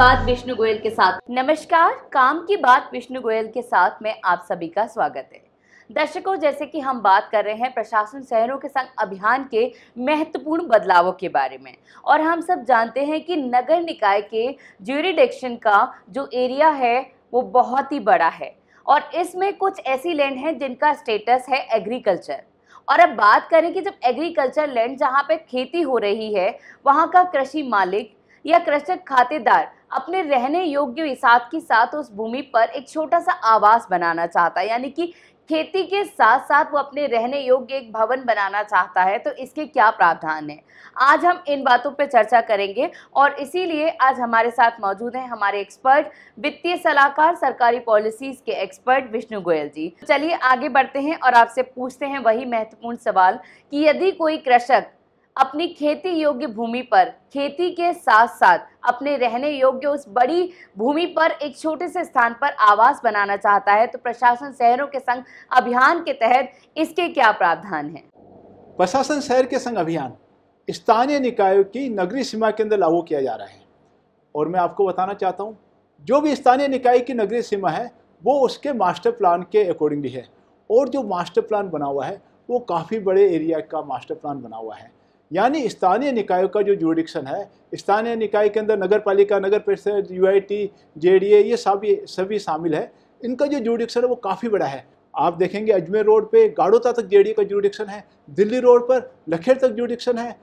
बात विष्णु गोयल के साथ नमस्कार काम की बात विष्णु गोयल के साथ में आप सभी का स्वागत है दर्शकों जैसे कि हम बात कर रहे हैं प्रशासन शहरों के संग अभियान के महत्वपूर्ण बदलावों के बारे में और हम सब जानते हैं कि नगर निकाय के ज्यूरिडिक्शन का जो एरिया है वो बहुत ही बड़ा है और इसमें कुछ ऐसी लैंड हैं जिनका स्टेटस है एग्रीकल्चर और अब बात करें कि जब एग्रीकल्चर लैंड जहाँ पे खेती हो रही है वहाँ का कृषि मालिक या कृषक खातेदार अपने रहने योग्य हिसाब के साथ उस भूमि पर एक छोटा सा आवास बनाना चाहता है यानी कि खेती के साथ साथ वो अपने रहने योग्य एक भवन बनाना चाहता है तो इसके क्या प्रावधान है आज हम इन बातों पर चर्चा करेंगे और इसीलिए आज हमारे साथ मौजूद हैं हमारे एक्सपर्ट वित्तीय सलाहकार सरकारी पॉलिसीज के एक्सपर्ट विष्णु गोयल जी चलिए आगे बढ़ते हैं और आपसे पूछते हैं वही महत्वपूर्ण सवाल कि यदि कोई कृषक अपनी खेती योग्य भूमि पर खेती के साथ साथ अपने रहने योग्य उस बड़ी भूमि पर एक छोटे से स्थान पर आवास बनाना चाहता है तो प्रशासन शहरों के संग अभियान के तहत इसके क्या प्रावधान है प्रशासन शहर के संग अभियान स्थानीय निकायों की नगरीय सीमा के अंदर लागू किया जा रहा है और मैं आपको बताना चाहता हूँ जो भी स्थानीय निकाय की नगरीय सीमा है वो उसके मास्टर प्लान के अकॉर्डिंगली है और जो मास्टर प्लान बना हुआ है वो काफ़ी बड़े एरिया का मास्टर प्लान बना हुआ है यानी स्थानीय निकायों का जो जुडिक्शन है स्थानीय निकाय के अंदर नगर पालिका नगर परिषद U I T J D A ये सभी सभी शामिल है इनका जो जुडिक्शन है वो काफ़ी बड़ा है आप देखेंगे अजमेर रोड पे गाड़ोता तक ए का जुडिक्शन है दिल्ली रोड पर लखेड़ तक जुडिक्शन है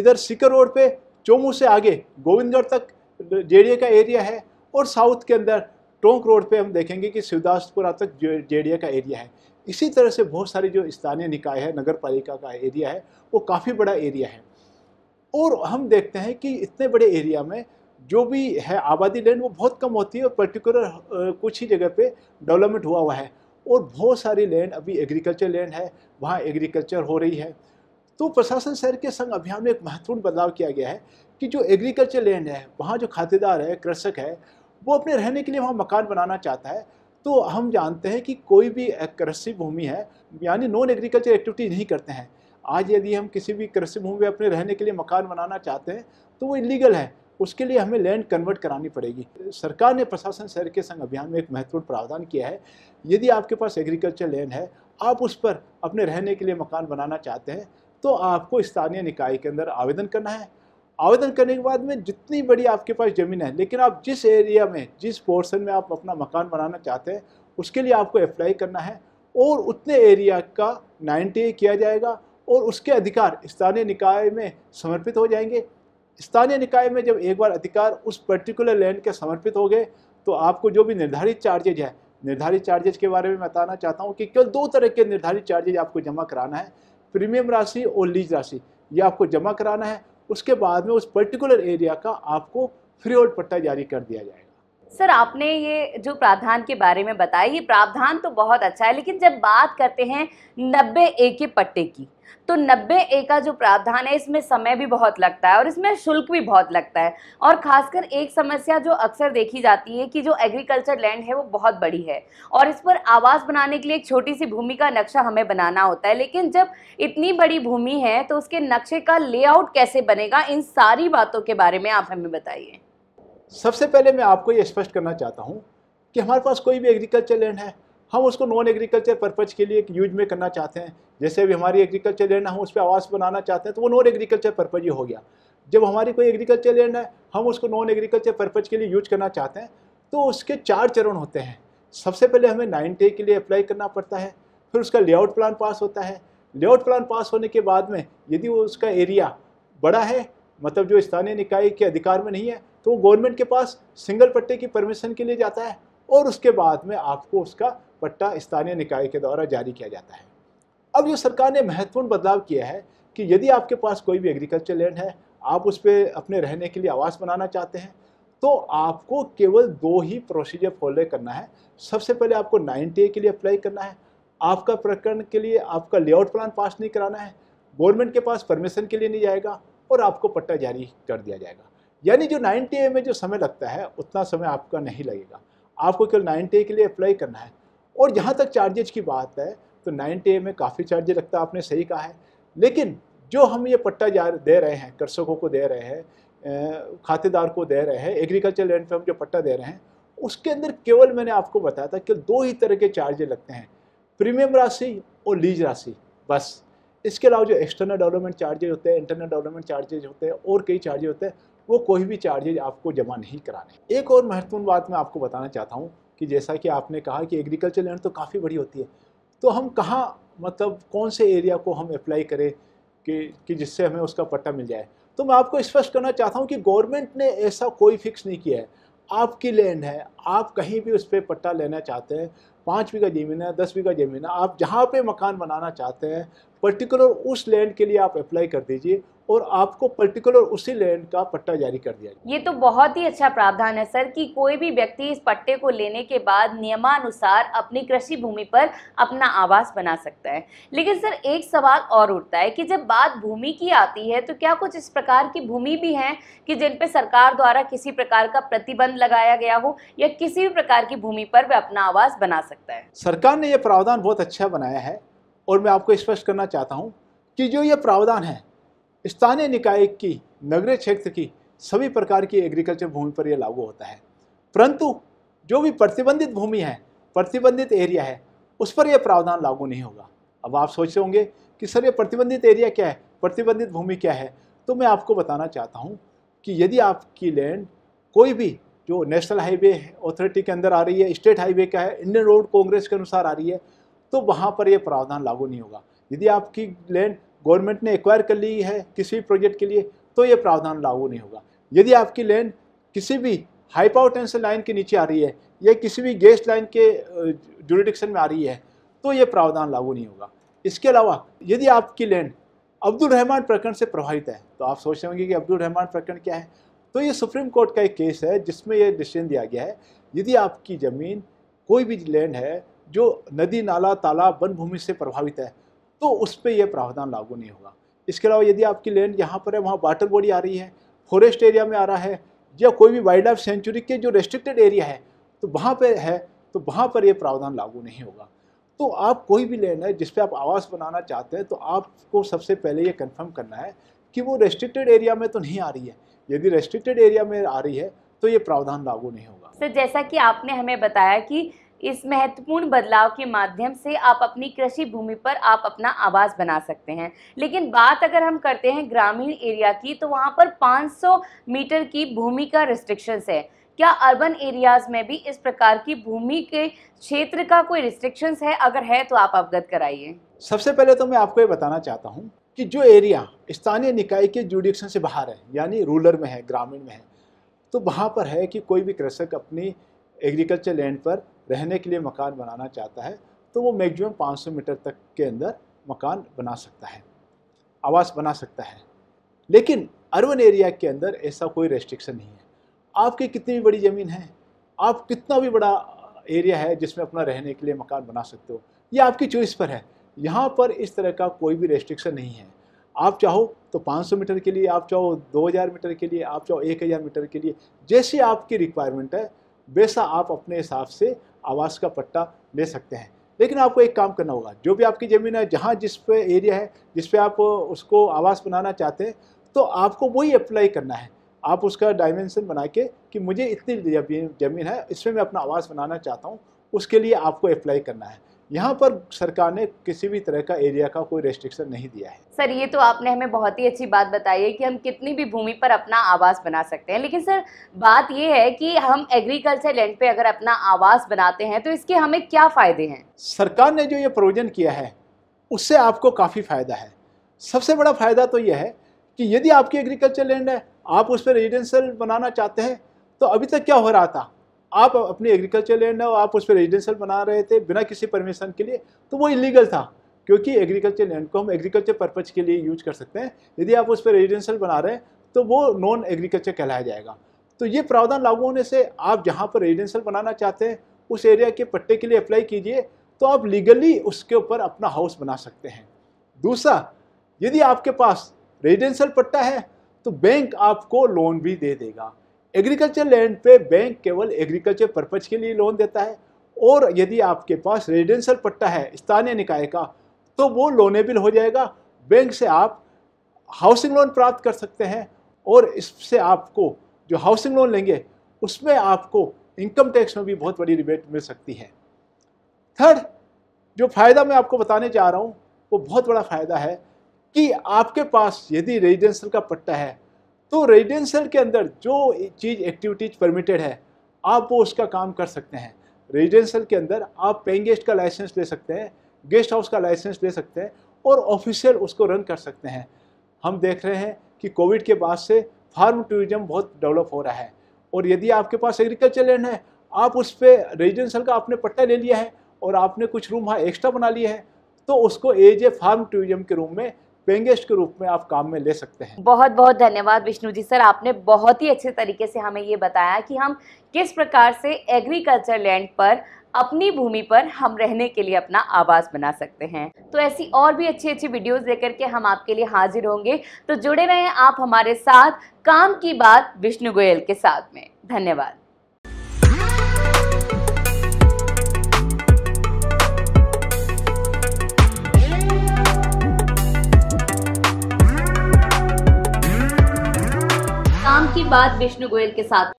इधर सिकर रोड पे चोमू से आगे गोविंदगढ़ तक ए का एरिया है और साउथ के अंदर टोंक रोड पे हम देखेंगे कि शिवदासपुरा तक ए का एरिया है इसी तरह से बहुत सारे जो स्थानीय निकाय है नगर पालिका का एरिया है वो काफ़ी बड़ा एरिया है और हम देखते हैं कि इतने बड़े एरिया में जो भी है आबादी लैंड वो बहुत कम होती है और पर्टिकुलर कुछ ही जगह पे डेवलपमेंट हुआ हुआ है और बहुत सारी लैंड अभी एग्रीकल्चर लैंड है वहाँ एग्रीकल्चर हो रही है तो प्रशासन शहर के संग अभियान में एक महत्वपूर्ण बदलाव किया गया है कि जो एग्रीकल्चर लैंड है वहाँ जो खातेदार है कृषक है वो अपने रहने के लिए वहाँ मकान बनाना चाहता है तो हम जानते हैं कि कोई भी कृषि भूमि है यानी नॉन एग्रीकल्चर एक्टिविटी नहीं करते हैं आज यदि हम किसी भी कृषि भूमि में अपने रहने के लिए मकान बनाना चाहते हैं तो वो इलीगल है उसके लिए हमें लैंड कन्वर्ट करानी पड़ेगी सरकार ने प्रशासन शहर के संघ अभियान में एक महत्वपूर्ण प्रावधान किया है यदि आपके पास एग्रीकल्चर लैंड है आप उस पर अपने रहने के लिए मकान बनाना चाहते हैं तो आपको स्थानीय निकाय के अंदर आवेदन करना है आवेदन करने के बाद में जितनी बड़ी आपके पास ज़मीन है लेकिन आप जिस एरिया में जिस पोर्शन में आप अपना मकान बनाना चाहते हैं उसके लिए आपको अप्लाई करना है और उतने एरिया का नाइन्टी किया जाएगा और उसके अधिकार स्थानीय निकाय में समर्पित हो जाएंगे स्थानीय निकाय में जब एक बार अधिकार उस पर्टिकुलर लैंड के समर्पित हो गए तो आपको जो भी निर्धारित चार्जेज है निर्धारित चार्जेज के बारे में बताना चाहता हूँ कि केवल दो तरह के निर्धारित चार्जेज आपको जमा कराना है प्रीमियम राशि और लीज राशि ये आपको जमा कराना है उसके बाद में उस पर्टिकुलर एरिया का आपको फ्री होल्ड पट्टा जारी कर दिया जाएगा सर आपने ये जो प्रावधान के बारे में बताया ये प्रावधान तो बहुत अच्छा है लेकिन जब बात करते हैं नब्बे ए के पट्टे की तो नब्बे ए का जो प्रावधान है इसमें समय भी बहुत लगता है और इसमें शुल्क भी बहुत लगता है और खासकर एक समस्या जो अक्सर देखी जाती है कि जो एग्रीकल्चर लैंड है वो बहुत बड़ी है और इस पर आवास बनाने के लिए एक छोटी सी भूमि का नक्शा हमें बनाना होता है लेकिन जब इतनी बड़ी भूमि है तो उसके नक्शे का लेआउट कैसे बनेगा इन सारी बातों के बारे में आप हमें बताइए सबसे पहले मैं आपको ये स्पष्ट करना चाहता हूँ कि हमारे पास कोई भी एग्रीकल्चर लैंड है हम उसको नॉन एग्रीकल्चर पर्पज़ के लिए यूज में करना चाहते हैं जैसे अभी हमारी एग्रीकल्चर लैंड है हम उस पर आवास बनाना चाहते हैं तो वो नॉन एग्रीकल्चर पर्पज़ ही हो गया जब हमारी कोई एग्रीकल्चर लैंड है हम उसको नॉन एग्रीकल्चर पर्पज़ के लिए यूज करना चाहते हैं तो उसके चार चरण होते हैं सबसे पहले हमें नाइन टे के लिए अप्लाई करना पड़ता है फिर उसका लेआउट प्लान पास होता है लेआउट प्लान पास होने के बाद में यदि वो उसका एरिया बड़ा है मतलब जो स्थानीय निकाय के अधिकार में नहीं है तो वो गवर्नमेंट के पास सिंगल पट्टे की परमिशन के लिए जाता है और उसके बाद में आपको उसका पट्टा स्थानीय निकाय के द्वारा जारी किया जाता है अब जो सरकार ने महत्वपूर्ण बदलाव किया है कि यदि आपके पास कोई भी एग्रीकल्चर लैंड है आप उस पर अपने रहने के लिए आवास बनाना चाहते हैं तो आपको केवल दो ही प्रोसीजर फॉलो करना है सबसे पहले आपको नाइन्टी ए के लिए अप्लाई करना है आपका प्रकरण के लिए आपका लेआउट प्लान पास नहीं कराना है गवर्नमेंट के पास परमिशन के लिए नहीं जाएगा और आपको पट्टा जारी कर दिया जाएगा यानी जो 90 ए में जो समय लगता है उतना समय आपका नहीं लगेगा आपको केवल 90 ए के लिए अप्लाई करना है और जहाँ तक चार्जेज की बात है तो 90 ए में काफ़ी चार्जेज लगता है आपने सही कहा है लेकिन जो हम ये पट्टा जा दे रहे हैं कृषकों को दे रहे हैं खातेदार को दे रहे हैं एग्रीकल्चर लैंड पर हम जो पट्टा दे रहे हैं उसके अंदर केवल मैंने आपको बताया था कि दो ही तरह के चार्जेज लगते हैं प्रीमियम राशि और लीज राशि बस इसके अलावा जो एक्सटर्नल डेवलपमेंट चार्जेज होते हैं इंटरनल डेवलपमेंट चार्जेज होते हैं और कई चार्जेज होते हैं वो कोई भी चार्जेज आपको जमा नहीं कराने एक और महत्वपूर्ण बात मैं आपको बताना चाहता हूँ कि जैसा कि आपने कहा कि एग्रीकल्चर लैंड तो काफ़ी बड़ी होती है तो हम कहाँ मतलब कौन से एरिया को हम अप्लाई करें कि कि जिससे हमें उसका पट्टा मिल जाए तो मैं आपको स्पष्ट करना चाहता हूँ कि गवर्नमेंट ने ऐसा कोई फिक्स नहीं किया है आपकी लैंड है आप कहीं भी उस पर पट्टा लेना चाहते हैं पाँच बीघा ज़मीन है दस बीघा ज़मीन है आप जहाँ पे मकान बनाना चाहते हैं पर्टिकुलर उस लैंड के लिए आप अप्लाई कर दीजिए और आपको पर्टिकुलर उसी लैंड का पट्टा जारी कर दिया ये तो बहुत ही अच्छा प्रावधान है सर कि कोई भी व्यक्ति इस पट्टे को लेने के बाद नियमानुसार अपनी कृषि भूमि पर अपना आवास बना सकता है लेकिन सर एक सवाल और उठता है कि जब बात भूमि की आती है तो क्या कुछ इस प्रकार की भूमि भी है कि जिन पर सरकार द्वारा किसी प्रकार का प्रतिबंध लगाया गया हो या किसी भी प्रकार की भूमि पर वह अपना आवास बना सकता है सरकार ने यह प्रावधान बहुत अच्छा बनाया है और मैं आपको स्पष्ट करना चाहता हूँ कि जो ये प्रावधान है स्थानीय निकाय की नगरीय क्षेत्र की सभी प्रकार की एग्रीकल्चर भूमि पर यह लागू होता है परंतु जो भी प्रतिबंधित भूमि है प्रतिबंधित एरिया है उस पर यह प्रावधान लागू नहीं होगा अब आप सोच रहे होंगे कि सर ये प्रतिबंधित एरिया क्या है प्रतिबंधित भूमि क्या है तो मैं आपको बताना चाहता हूँ कि यदि आपकी लैंड कोई भी जो नेशनल हाईवे अथॉरिटी के अंदर आ रही है स्टेट हाईवे का है इंडियन रोड कांग्रेस के अनुसार आ रही है तो वहाँ पर यह प्रावधान लागू नहीं होगा यदि आपकी लैंड गवर्नमेंट ने एक्वायर कर ली है किसी भी प्रोजेक्ट के लिए तो ये प्रावधान लागू नहीं होगा यदि आपकी लैंड किसी भी टेंशन लाइन के नीचे आ रही है या किसी भी गैस लाइन के जुडिडिक्शन में आ रही है तो ये प्रावधान लागू नहीं होगा इसके अलावा यदि आपकी लैंड अब्दुल रहमान प्रकरण से प्रभावित है तो आप सोच रहे होंगे कि अब्दुल रहमान प्रकरण क्या है तो ये सुप्रीम कोर्ट का एक केस है जिसमें यह डिसीजन दिया गया है यदि आपकी ज़मीन कोई भी लैंड है जो नदी नाला तालाब वन भूमि से प्रभावित है तो उस पर यह प्रावधान लागू नहीं होगा इसके अलावा यदि आपकी लैंड यहाँ पर है वहाँ वाटर बॉडी आ रही है फॉरेस्ट एरिया में आ रहा है या कोई भी वाइल्ड लाइफ सेंचुरी के जो रेस्ट्रिक्टेड तो एरिया है तो वहाँ पर है तो वहाँ पर यह प्रावधान लागू नहीं होगा तो आप कोई भी लैंड है जिस पर आप आवास बनाना चाहते हैं तो आपको सबसे पहले ये कन्फर्म करना है कि वो रेस्ट्रिक्टेड एरिया में तो नहीं आ रही है यदि रेस्ट्रिक्टेड एरिया में आ रही है तो ये प्रावधान लागू नहीं होगा सर जैसा कि आपने हमें बताया कि इस महत्वपूर्ण बदलाव के माध्यम से आप अपनी कृषि भूमि पर आप अपना आवास बना सकते हैं लेकिन बात अगर हम करते हैं ग्रामीण एरिया की तो वहाँ पर 500 मीटर की भूमि का रिस्ट्रिक्शंस है क्या अर्बन एरियाज में भी इस प्रकार की भूमि के क्षेत्र का कोई रिस्ट्रिक्शंस है अगर है तो आप अवगत कराइए सबसे पहले तो मैं आपको ये बताना चाहता हूँ कि जो एरिया स्थानीय निकाय के जुडिक्शन से बाहर है यानी रूरल में है ग्रामीण में है तो वहाँ पर है कि कोई भी कृषक अपनी एग्रीकल्चर लैंड पर रहने के लिए मकान बनाना चाहता है तो वो मैक्सिमम 500 मीटर तक के अंदर मकान बना सकता है आवास बना सकता है लेकिन अर्बन एरिया के अंदर ऐसा कोई रेस्ट्रिक्शन नहीं है आपकी कितनी भी बड़ी ज़मीन है आप कितना भी बड़ा एरिया है जिसमें अपना रहने के लिए मकान बना सकते हो ये आपकी चॉइस पर है यहाँ पर इस तरह का कोई भी रेस्ट्रिक्शन नहीं है आप चाहो तो 500 मीटर के लिए आप चाहो 2000 मीटर के लिए आप चाहो 1000 मीटर के लिए जैसे आपकी रिक्वायरमेंट है वैसा आप अपने हिसाब से आवास का पट्टा ले सकते हैं लेकिन आपको एक काम करना होगा जो भी आपकी ज़मीन है जहाँ जिस पे एरिया है जिस पे आप उसको आवास बनाना चाहते हैं तो आपको वही अप्लाई करना है आप उसका डायमेंशन बना के कि मुझे इतनी ज़मीन है इसमें मैं अपना आवास बनाना चाहता हूँ उसके लिए आपको अप्लाई करना है यहाँ पर सरकार ने किसी भी तरह का एरिया का कोई रेस्ट्रिक्शन नहीं दिया है सर ये तो आपने हमें बहुत ही अच्छी बात बताई है कि हम कितनी भी भूमि पर अपना आवास बना सकते हैं लेकिन सर बात ये है कि हम एग्रीकल्चर लैंड पे अगर अपना आवास बनाते हैं तो इसके हमें क्या फ़ायदे हैं सरकार ने जो ये प्रोविजन किया है उससे आपको काफ़ी फ़ायदा है सबसे बड़ा फ़ायदा तो यह है कि यदि आपकी एग्रीकल्चर लैंड है आप उस पर रेजिडेंशियल बनाना चाहते हैं तो अभी तक क्या हो रहा था आप अपनी एग्रीकल्चर लैंड है और आप उस पर रेजिडेंशियल बना रहे थे बिना किसी परमिशन के लिए तो वो इलीगल था क्योंकि एग्रीकल्चर लैंड को हम एग्रीकल्चर पर्पज़ के लिए यूज कर सकते हैं यदि आप उस पर रेजिडेंशियल बना रहे हैं तो वो नॉन एग्रीकल्चर कहलाया जाएगा तो ये प्रावधान लागू होने से आप जहाँ पर रेजिडेंशियल बनाना चाहते हैं उस एरिया के पट्टे के लिए अप्लाई कीजिए तो आप लीगली उसके ऊपर अपना हाउस बना सकते हैं दूसरा यदि आपके पास रेजिडेंशियल पट्टा है तो बैंक आपको लोन भी दे देगा एग्रीकल्चर लैंड पे बैंक केवल एग्रीकल्चर पर्पज के लिए लोन देता है और यदि आपके पास रेजिडेंशियल पट्टा है स्थानीय निकाय का तो वो लोनेबल हो जाएगा बैंक से आप हाउसिंग लोन प्राप्त कर सकते हैं और इससे आपको जो हाउसिंग लोन लेंगे उसमें आपको इनकम टैक्स में भी बहुत बड़ी रिबेट मिल सकती है थर्ड जो फ़ायदा मैं आपको बताने जा रहा हूँ वो बहुत बड़ा फ़ायदा है कि आपके पास यदि रेजिडेंशियल का पट्टा है तो रेजिडेंशियल के अंदर जो चीज़ एक्टिविटीज परमिटेड है आप वो उसका काम कर सकते हैं रेजिडेंशियल के अंदर आप पेइंग गेस्ट का लाइसेंस ले सकते हैं गेस्ट हाउस का लाइसेंस ले सकते हैं और ऑफिशियल उसको रन कर सकते हैं हम देख रहे हैं कि कोविड के बाद से फार्म टूरिज्म बहुत डेवलप हो रहा है और यदि आपके पास एग्रीकल्चर लैंड है आप उस पर रेजिडेंशियल का आपने पट्टा ले लिया है और आपने कुछ रूम वहाँ एक्स्ट्रा बना लिए हैं तो उसको एज ए फार्म टूरिज्म के रूम में पेंगेस्ट के रूप में आप काम में ले सकते हैं बहुत बहुत धन्यवाद विष्णु जी सर आपने बहुत ही अच्छे तरीके से हमें ये बताया कि हम किस प्रकार से एग्रीकल्चर लैंड पर अपनी भूमि पर हम रहने के लिए अपना आवास बना सकते हैं तो ऐसी और भी अच्छी अच्छी वीडियोस लेकर के हम आपके लिए हाजिर होंगे तो जुड़े रहें आप हमारे साथ काम की बात विष्णु गोयल के साथ में धन्यवाद की बात विष्णु गोयल के साथ